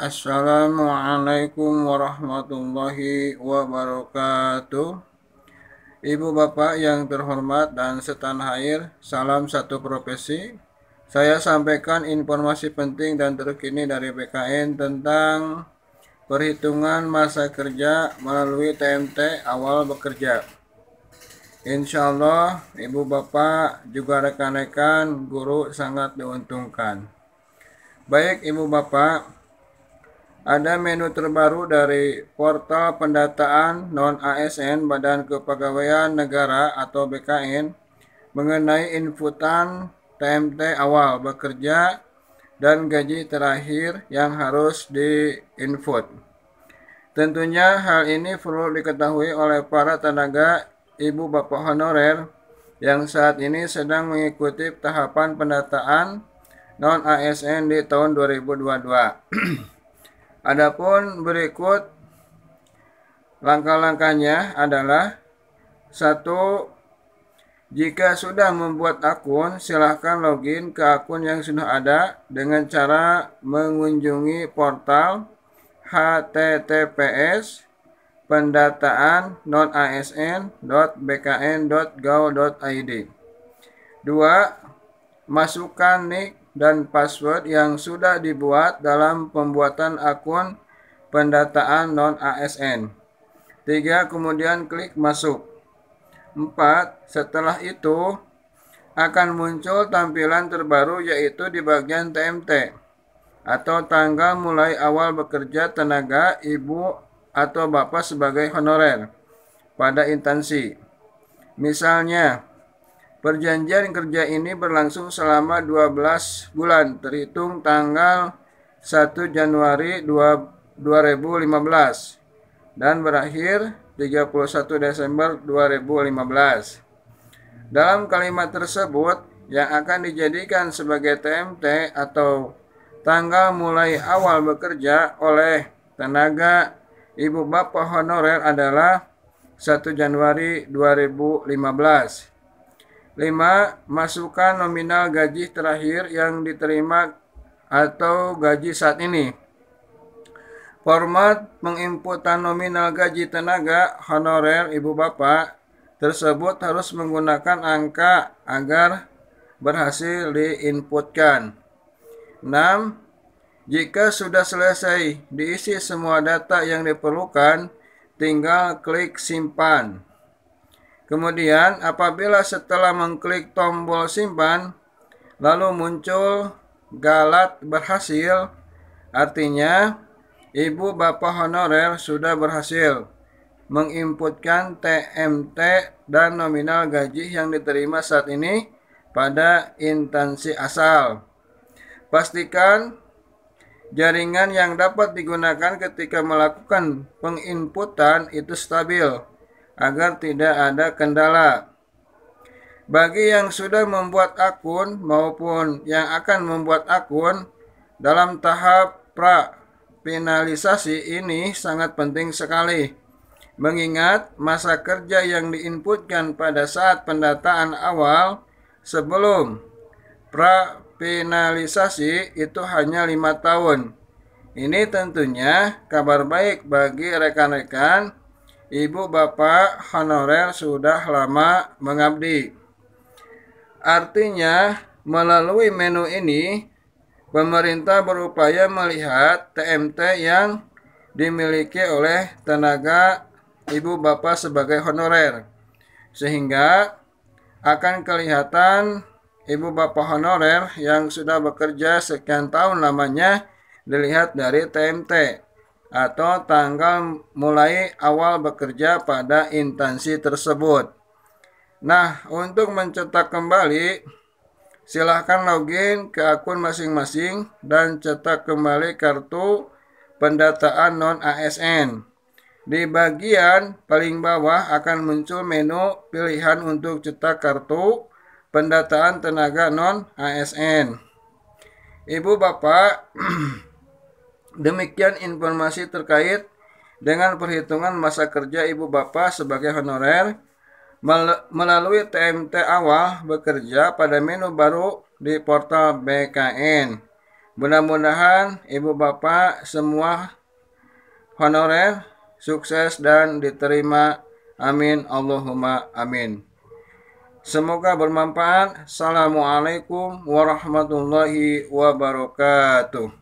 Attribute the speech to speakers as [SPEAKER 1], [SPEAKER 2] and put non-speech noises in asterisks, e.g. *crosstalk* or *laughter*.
[SPEAKER 1] Assalamualaikum warahmatullahi wabarakatuh Ibu Bapak yang terhormat dan setanah air, salam satu profesi Saya sampaikan informasi penting dan terkini dari BKN tentang Perhitungan masa kerja melalui TMT awal bekerja Insya Allah Ibu Bapak juga rekan-rekan guru sangat diuntungkan Baik Ibu Bapak, ada menu terbaru dari portal pendataan non-ASN Badan Kepegawaian Negara atau BKN mengenai inputan TMT awal bekerja dan gaji terakhir yang harus diinput. Tentunya hal ini perlu diketahui oleh para tenaga ibu bapak honorer yang saat ini sedang mengikuti tahapan pendataan non-ASN di tahun 2022. *clears throat* Adapun berikut langkah-langkahnya adalah satu jika sudah membuat akun, silahkan login ke akun yang sudah ada dengan cara mengunjungi portal https pendataan .asn.bkn.go.id. 2. Masukkan nick dan password yang sudah dibuat dalam pembuatan akun pendataan non-ASN. 3. Kemudian klik masuk. 4. Setelah itu akan muncul tampilan terbaru yaitu di bagian TMT atau tanggal mulai awal bekerja tenaga ibu atau bapak sebagai honorer pada intansi. Misalnya, Perjanjian kerja ini berlangsung selama 12 bulan terhitung tanggal 1 Januari 2015 dan berakhir 31 Desember 2015. Dalam kalimat tersebut yang akan dijadikan sebagai TMT atau tanggal mulai awal bekerja oleh tenaga ibu bapak honorer adalah 1 Januari 2015. 5. Masukkan nominal gaji terakhir yang diterima atau gaji saat ini. Format menginputan nominal gaji tenaga honorer ibu bapak tersebut harus menggunakan angka agar berhasil diinputkan. 6. Jika sudah selesai diisi semua data yang diperlukan, tinggal klik simpan. Kemudian, apabila setelah mengklik tombol simpan, lalu muncul galat berhasil, artinya ibu bapak honorer sudah berhasil menginputkan TMT dan nominal gaji yang diterima saat ini pada instansi asal. Pastikan jaringan yang dapat digunakan ketika melakukan penginputan itu stabil agar tidak ada kendala. Bagi yang sudah membuat akun maupun yang akan membuat akun dalam tahap pra finalisasi ini sangat penting sekali. Mengingat masa kerja yang diinputkan pada saat pendataan awal sebelum pra finalisasi itu hanya lima tahun. Ini tentunya kabar baik bagi rekan-rekan Ibu bapak honorer sudah lama mengabdi. Artinya, melalui menu ini, pemerintah berupaya melihat TMT yang dimiliki oleh tenaga ibu bapak sebagai honorer. Sehingga akan kelihatan ibu bapak honorer yang sudah bekerja sekian tahun lamanya dilihat dari TMT atau tanggal mulai awal bekerja pada instansi tersebut. Nah, untuk mencetak kembali, silahkan login ke akun masing-masing dan cetak kembali kartu pendataan non-ASN. Di bagian paling bawah akan muncul menu pilihan untuk cetak kartu pendataan tenaga non-ASN. Ibu bapak *clears throat* Demikian informasi terkait dengan perhitungan masa kerja ibu bapak sebagai honorer melalui TMT awal bekerja pada menu baru di portal BKN. Mudah-mudahan ibu bapak semua honorer sukses dan diterima. Amin Allahumma amin. Semoga bermanfaat. Assalamualaikum warahmatullahi wabarakatuh.